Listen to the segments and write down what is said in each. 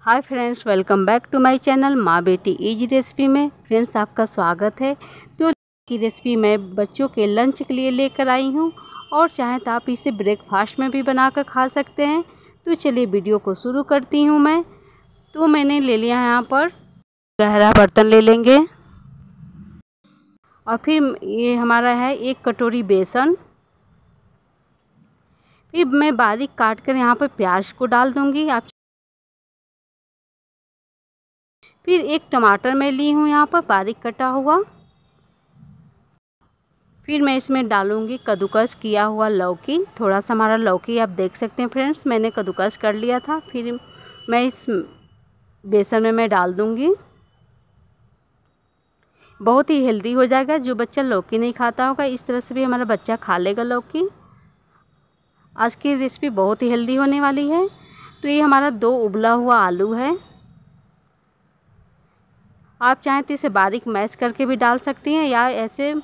hi friends welcome back to my channel माँ बेटी ease recipe में फ्रेंड्स आपका स्वागत है तो की रेसिपी मैं बच्चों के लंच के लिए लेकर आई हूँ और चाहे तो आप इसे ब्रेकफास्ट में भी बनाकर खा सकते हैं तो चलिए वीडियो को शुरू करती हूँ मैं तो मैंने ले लिया है यहाँ पर गहरा बर्तन ले लेंगे और फिर ये हमारा है एक कटोरी बेसन फिर मैं बारीक काट कर यहाँ पर प्याज को डाल दूँगी आप फिर एक टमाटर मैं ली हूँ यहाँ पर बारीक कटा हुआ फिर मैं इसमें डालूँगी कद्दूकस किया हुआ लौकी थोड़ा सा हमारा लौकी आप देख सकते हैं फ्रेंड्स मैंने कद्दूकस कर लिया था फिर मैं इस बेसन में मैं डाल दूँगी बहुत ही हेल्दी हो जाएगा जो बच्चा लौकी नहीं खाता होगा इस तरह से भी हमारा बच्चा खा लेगा लौकी आज की रेसिपी बहुत ही हेल्दी होने वाली है तो ये हमारा दो उबला हुआ आलू है आप चाहें तो इसे बारीक मैश करके भी डाल सकती हैं या ऐसे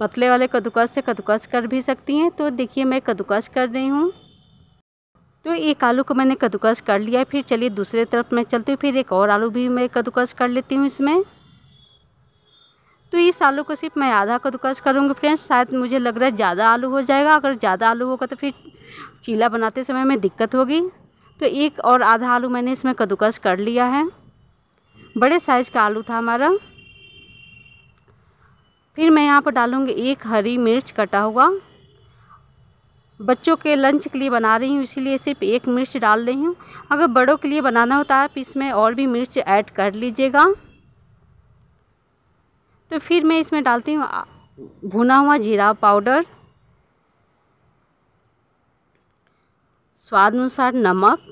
पतले वाले कद्दूकस से कद्दूकस कर भी सकती हैं तो देखिए मैं कद्दूकस कर रही हूँ तो एक आलू को मैंने कद्दूकस कर लिया फिर चलिए दूसरे तरफ मैं चलती हूँ फिर एक और आलू भी मैं कद्दूकस कर लेती हूँ इसमें तो इस आलू को सिर्फ मैं आधा कद्दूकस करूँगी फ्रेंड्स शायद मुझे लग रहा है ज़्यादा आलू हो जाएगा अगर ज़्यादा आलू होगा तो फिर चीला बनाते समय में दिक्कत होगी तो एक और आधा आलू मैंने इसमें कद्दूकस कर लिया है बड़े साइज का आलू था हमारा फिर मैं यहाँ पर डालूँगी एक हरी मिर्च कटा हुआ बच्चों के लंच के लिए बना रही हूँ इसीलिए सिर्फ एक मिर्च डाल रही हूँ अगर बड़ों के लिए बनाना होता है आप इसमें और भी मिर्च ऐड कर लीजिएगा तो फिर मैं इसमें डालती हूँ भुना हुआ जीरा पाउडर स्वाद अनुसार नमक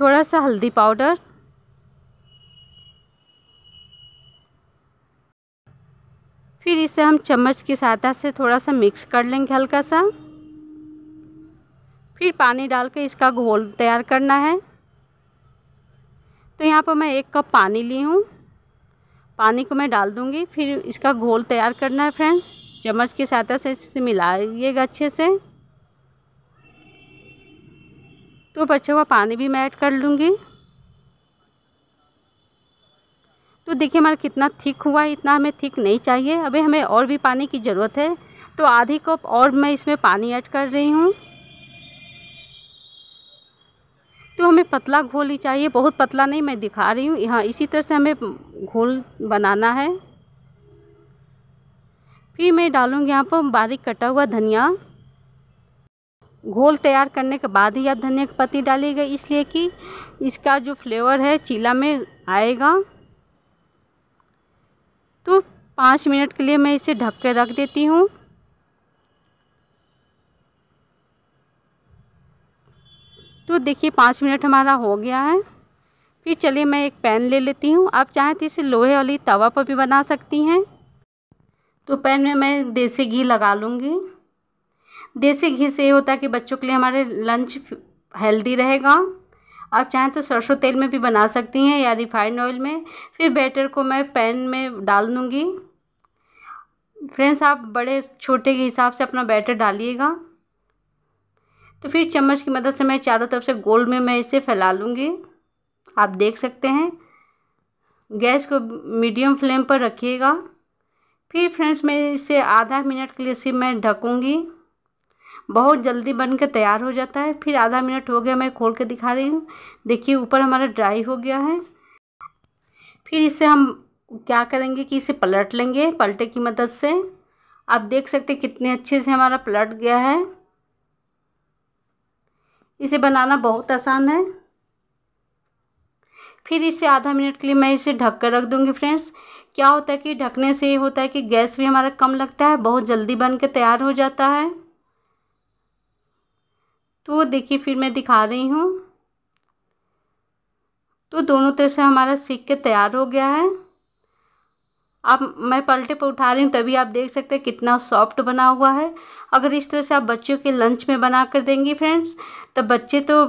थोड़ा सा हल्दी पाउडर फिर इसे हम चम्मच की सहायता से थोड़ा सा मिक्स कर लेंगे हल्का सा फिर पानी डाल के इसका घोल तैयार करना है तो यहाँ पर मैं एक कप पानी ली हूँ पानी को मैं डाल दूँगी फिर इसका घोल तैयार करना है फ्रेंड्स चम्मच की सहायता से इसे मिलाइएगा अच्छे से तो बचा हुआ पानी भी मैं ऐड कर लूँगी तो देखिए हमारा कितना थिक हुआ है इतना हमें थिक नहीं चाहिए अभी हमें और भी पानी की ज़रूरत है तो आधी कप और मैं इसमें पानी ऐड कर रही हूँ तो हमें पतला घोल ही चाहिए बहुत पतला नहीं मैं दिखा रही हूँ यहाँ इसी तरह से हमें घोल बनाना है फिर मैं डालूँगी यहाँ पर बारीक कटा हुआ धनिया घोल तैयार करने के बाद ही आप धनिया की पत्ती डालिएगा इसलिए कि इसका जो फ्लेवर है चीला में आएगा तो पाँच मिनट के लिए मैं इसे ढक के रख देती हूँ तो देखिए पाँच मिनट हमारा हो गया है फिर चलिए मैं एक पैन ले लेती हूँ आप चाहें तो इसे लोहे वाली तवा पर भी बना सकती हैं तो पैन में मैं देसी घी लगा लूँगी देसी घी से ये होता है कि बच्चों के लिए हमारे लंच हेल्दी रहेगा आप चाहें तो सरसों तेल में भी बना सकती हैं या रिफाइंड ऑयल में फिर बैटर को मैं पैन में डाल दूँगी फ्रेंड्स आप बड़े छोटे के हिसाब से अपना बैटर डालिएगा तो फिर चम्मच की मदद से मैं चारों तरफ से गोल में मैं इसे फैला लूँगी आप देख सकते हैं गैस को मीडियम फ्लेम पर रखिएगा फिर फ्रेंड्स मैं इसे आधा मिनट के लिए सिर्फ मैं ढकूँगी बहुत जल्दी बन के तैयार हो जाता है फिर आधा मिनट हो गया मैं खोल के दिखा रही हूँ देखिए ऊपर हमारा ड्राई हो गया है फिर इसे हम क्या करेंगे कि इसे पलट लेंगे पलटे की मदद से आप देख सकते कितने अच्छे से हमारा पलट गया है इसे बनाना बहुत आसान है फिर इसे आधा मिनट के लिए मैं इसे ढक कर रख दूँगी फ्रेंड्स क्या होता है कि ढकने से ये होता है कि गैस भी हमारा कम लगता है बहुत जल्दी बन के तैयार हो जाता है तो देखिए फिर मैं दिखा रही हूँ तो दोनों तरफ से हमारा सीख के तैयार हो गया है आप मैं पलटे पर उठा रही हूँ तभी आप देख सकते हैं कितना सॉफ्ट बना हुआ है अगर इस तरह से आप बच्चों के लंच में बना कर देंगी फ्रेंड्स तब बच्चे तो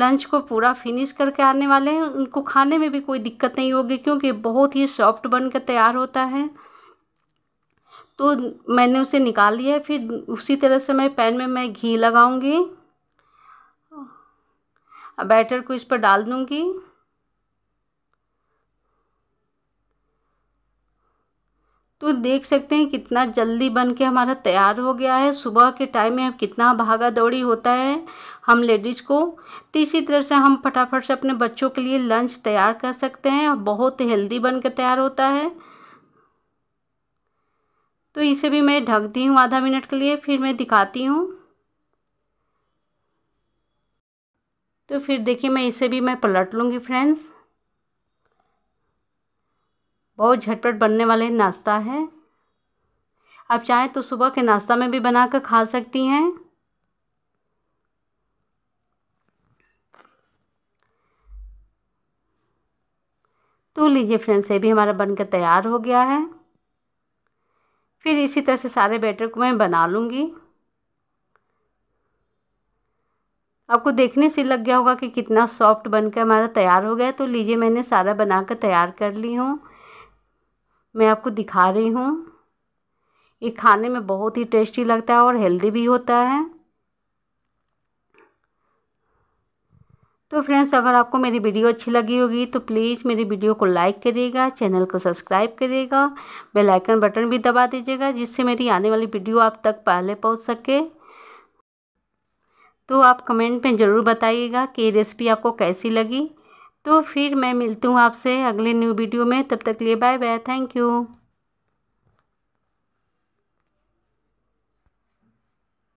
लंच को पूरा फिनिश करके आने वाले हैं उनको खाने में भी कोई दिक्कत नहीं होगी क्योंकि बहुत ही सॉफ्ट बनकर तैयार होता है तो मैंने उसे निकाल लिया फिर उसी तरह से मैं पैन में मैं घी लगाऊँगी अब बैटर को इस पर डाल दूंगी तो देख सकते हैं कितना जल्दी बन के हमारा तैयार हो गया है सुबह के टाइम में कितना भागा दौड़ी होता है हम लेडीज़ को तो इसी तरह से हम फटाफट से अपने बच्चों के लिए लंच तैयार कर सकते हैं और बहुत हेल्दी बन के तैयार होता है तो इसे भी मैं ढकती हूँ आधा मिनट के लिए फिर मैं दिखाती हूँ तो फिर देखिए मैं इसे भी मैं पलट लूँगी फ्रेंड्स बहुत झटपट बनने वाले नाश्ता है आप चाहें तो सुबह के नाश्ता में भी बनाकर खा सकती हैं तो लीजिए फ्रेंड्स ये भी हमारा बनकर तैयार हो गया है फिर इसी तरह से सारे बैटर को मैं बना लूँगी आपको देखने से लग गया होगा कि कितना सॉफ्ट बनकर हमारा तैयार हो गया तो लीजिए मैंने सारा बनाकर तैयार कर ली हूँ मैं आपको दिखा रही हूँ ये खाने में बहुत ही टेस्टी लगता है और हेल्दी भी होता है तो फ्रेंड्स अगर आपको मेरी वीडियो अच्छी लगी होगी तो प्लीज़ मेरी वीडियो को लाइक करिएगा चैनल को सब्सक्राइब करिएगा बेल आइकन बटन भी दबा दीजिएगा जिससे मेरी आने वाली वीडियो आप तक पहले पहुंच सके तो आप कमेंट में ज़रूर बताइएगा कि ये रेसिपी आपको कैसी लगी तो फिर मैं मिलती हूँ आपसे अगले न्यू वीडियो में तब तक लिए बाय बाय थैंक यू